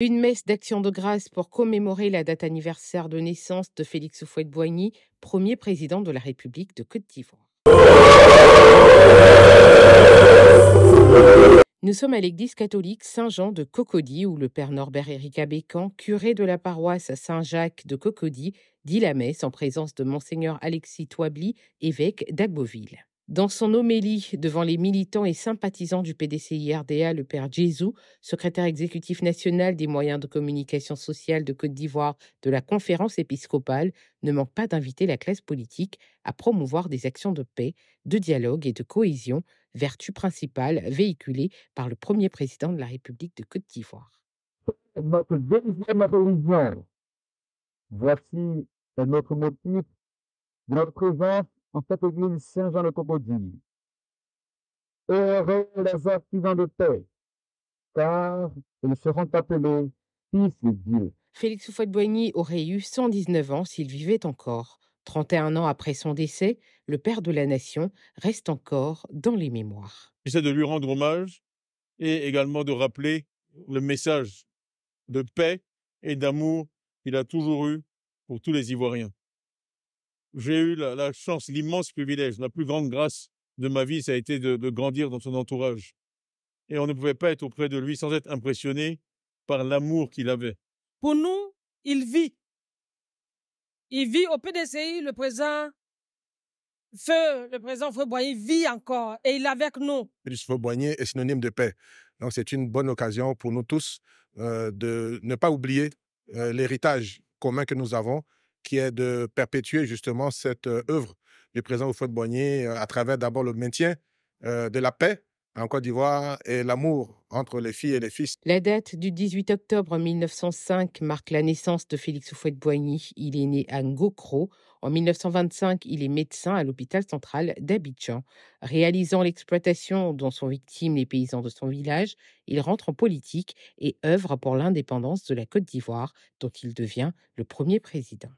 Une messe d'action de grâce pour commémorer la date anniversaire de naissance de Félix Houphouët-Boigny, premier président de la République de Côte d'Ivoire. Nous sommes à l'église catholique Saint-Jean de Cocody, où le père Norbert éric Abécan, curé de la paroisse Saint-Jacques de Cocody, dit la messe en présence de monseigneur Alexis Toibly, évêque d'Agboville. Dans son homélie devant les militants et sympathisants du pdc rda le père Jésus, secrétaire exécutif national des moyens de communication sociale de Côte d'Ivoire de la conférence épiscopale, ne manque pas d'inviter la classe politique à promouvoir des actions de paix, de dialogue et de cohésion, vertu principale véhiculée par le premier président de la République de Côte d'Ivoire. voici notre motif, notre présence en cette Saint-Jean Le aurait de paix, car ils seront appelés fils de Dieu. Félix Soufouette-Boigny aurait eu 119 ans s'il vivait encore. 31 ans après son décès, le père de la nation reste encore dans les mémoires. J'essaie de lui rendre hommage et également de rappeler le message de paix et d'amour qu'il a toujours eu pour tous les Ivoiriens j'ai eu la, chance, l'immense privilège, la plus grande grâce de ma vie, ça a été de, grandir dans son entourage. Et on ne pouvait pas être auprès de lui sans être impressionné par l'amour qu'il avait. Pour nous, il vit. Il vit au PDCI, le présent Feu, le président Feu Boigny vit encore et il est avec nous. Feu Boigny est synonyme de paix. Donc c'est une bonne occasion pour nous tous euh, de ne pas oublier euh, l'héritage commun que nous avons qui est de perpétuer justement cette œuvre du président de Boigny à travers d'abord le maintien de la paix en Côte d'Ivoire et l'amour entre les filles et les fils. La date du 18 octobre 1905 marque la naissance de Félix Houphouët-Boigny. Il est né à Ngokro. En 1925, il est médecin à l'hôpital central d'Abidjan. Réalisant l'exploitation dont sont victimes les paysans de son village, il rentre en politique et œuvre pour l'indépendance de la Côte d'Ivoire, dont il devient le premier président.